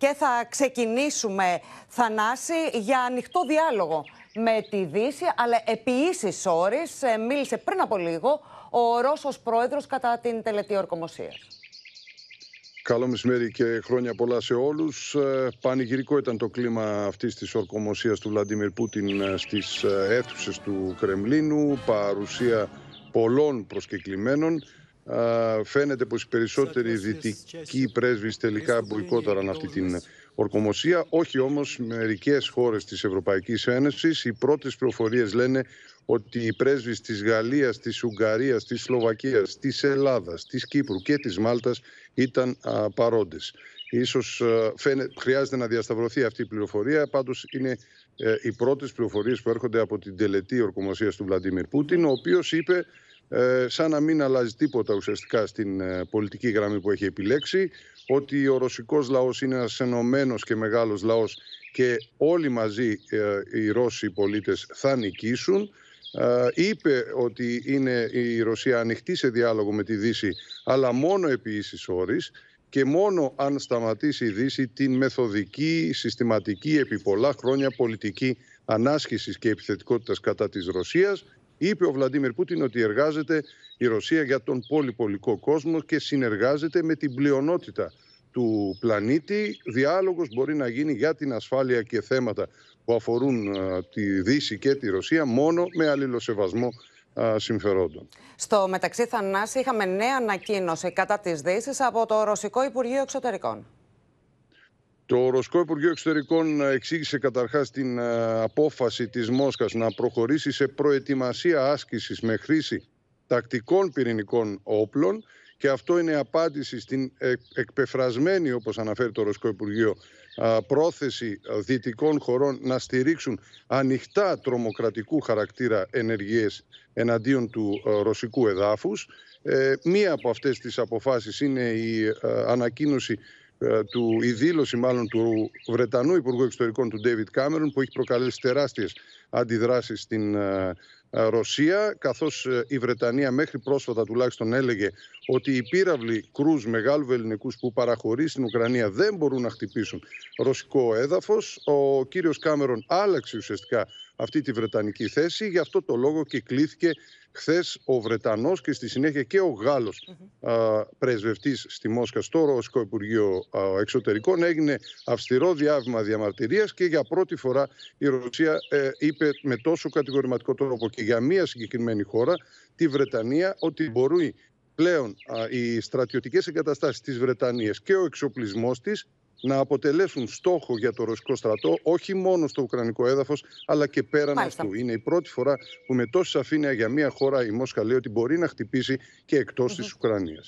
και θα ξεκινήσουμε, Θανάση, για ανοιχτό διάλογο με τη Δύση, αλλά επί ίσης όρης ε, μίλησε πριν από λίγο ο Ρώσος πρόεδρος κατά την τελετή ορκομοσίας. Καλό μεσημέρι και χρόνια πολλά σε όλους. Ε, πανηγυρικό ήταν το κλίμα αυτής της ορκομοσίας του Βλαντίμιρ Πούτιν ε, στις αίθουσες του Κρεμλίνου, παρουσία πολλών προσκεκλημένων φαίνεται πως οι περισσότεροι δυτικοί πρέσβεις τελικά μποϊκόταραν αυτή την ορκομοσία. Όχι όμως μερικές χώρες της Ευρωπαϊκής Ένωσης. Οι πρώτες πληροφορίες λένε ότι οι πρέσβεις της Γαλλίας, της Ουγγαρίας, της Σλοβακίας, της Ελλάδας, της Κύπρου και της Μάλτας ήταν παρόντες. Ίσως χρειάζεται να διασταυρωθεί αυτή η πληροφορία, πάντως είναι ε, οι πρώτες πληροφορίες που έρχονται από την τελετή ορκομοσίας του Βλαντίμιρ Πούτιν, ο οποίος είπε ε, σαν να μην αλλάζει τίποτα ουσιαστικά στην ε, πολιτική γραμμή που έχει επιλέξει, ότι ο ρωσικός λαός είναι ένας ενωμένος και μεγάλος λαός και όλοι μαζί ε, οι Ρώσοι πολίτες θα νικήσουν. Είπε ότι είναι η Ρωσία ανοιχτή σε διάλογο με τη Δύση, αλλά μόνο επί ίσης όρης και μόνο αν σταματήσει η Δύση την μεθοδική, συστηματική, επί πολλά χρόνια πολιτική ανάσχησης και επιθετικότητας κατά της Ρωσίας Είπε ο Βλαντίμιρ Πούτιν ότι εργάζεται η Ρωσία για τον πολυπολικό κόσμο και συνεργάζεται με την πλειονότητα του πλανήτη. Διάλογος μπορεί να γίνει για την ασφάλεια και θέματα που αφορούν τη Δύση και τη Ρωσία μόνο με αλληλοσεβασμό συμφερόντων. Στο μεταξύ Θανάση είχαμε νέα ανακοίνωση κατά της Δύσης από το Ρωσικό Υπουργείο Εξωτερικών. Το Ρωσικό Υπουργείο Εξωτερικών εξήγησε καταρχάς την ε, απόφαση της Μόσχας να προχωρήσει σε προετοιμασία άσκησης με χρήση τακτικών πυρηνικών όπλων και αυτό είναι απάντηση στην ε, εκπεφρασμένη, όπως αναφέρει το Ρωσικό Υπουργείο, ε, πρόθεση δυτικών χωρών να στηρίξουν ανοιχτά τρομοκρατικού χαρακτήρα ενεργείες εναντίον του ρωσικού εδάφους. Μία από αυτές τις αποφάσεις είναι η ανακοίνωση ε, του, η δήλωση μάλλον του Βρετανού Υπουργού Εξωτερικών του Ντέιβιτ Κάμερον που έχει προκαλέσει τεράστιες αντιδράσεις στην ε, ε, Ρωσία καθώς η Βρετανία μέχρι πρόσφατα τουλάχιστον έλεγε ότι οι πύραυλοι κρούς μεγάλου ελληνικούς που παραχωρεί στην Ουκρανία δεν μπορούν να χτυπήσουν ρωσικό έδαφος. Ο κύριος Κάμερον άλλαξε ουσιαστικά αυτή τη βρετανική θέση. Γι' αυτό το λόγο και κλήθηκε χθες ο Βρετανός και στη συνέχεια και ο Γάλλος, mm πρεσβευτής στη Μόσχα στο Ρώσικο Υπουργείο α, Εξωτερικών. Έγινε αυστηρό διάβημα διαμαρτυρίας και για πρώτη φορά η Ρωσία ε, είπε με τόσο κατηγορηματικό τρόπο και για μία συγκεκριμένη χώρα, τη Βρετανία, ότι μπορεί πλέον οι στρατιωτικές εγκαταστάσεις της Βρετανίας και ο εξοπλισμός της να αποτελέσουν στόχο για το ρωσικό στρατό, όχι μόνο στο ουκρανικό έδαφος, αλλά και πέραν αυτού. Είναι η πρώτη φορά που με τόση σαφήνεια για μια χώρα η Μόσχα λέει ότι μπορεί να χτυπήσει και εκτός mm-hmm. της Ουκρανίας.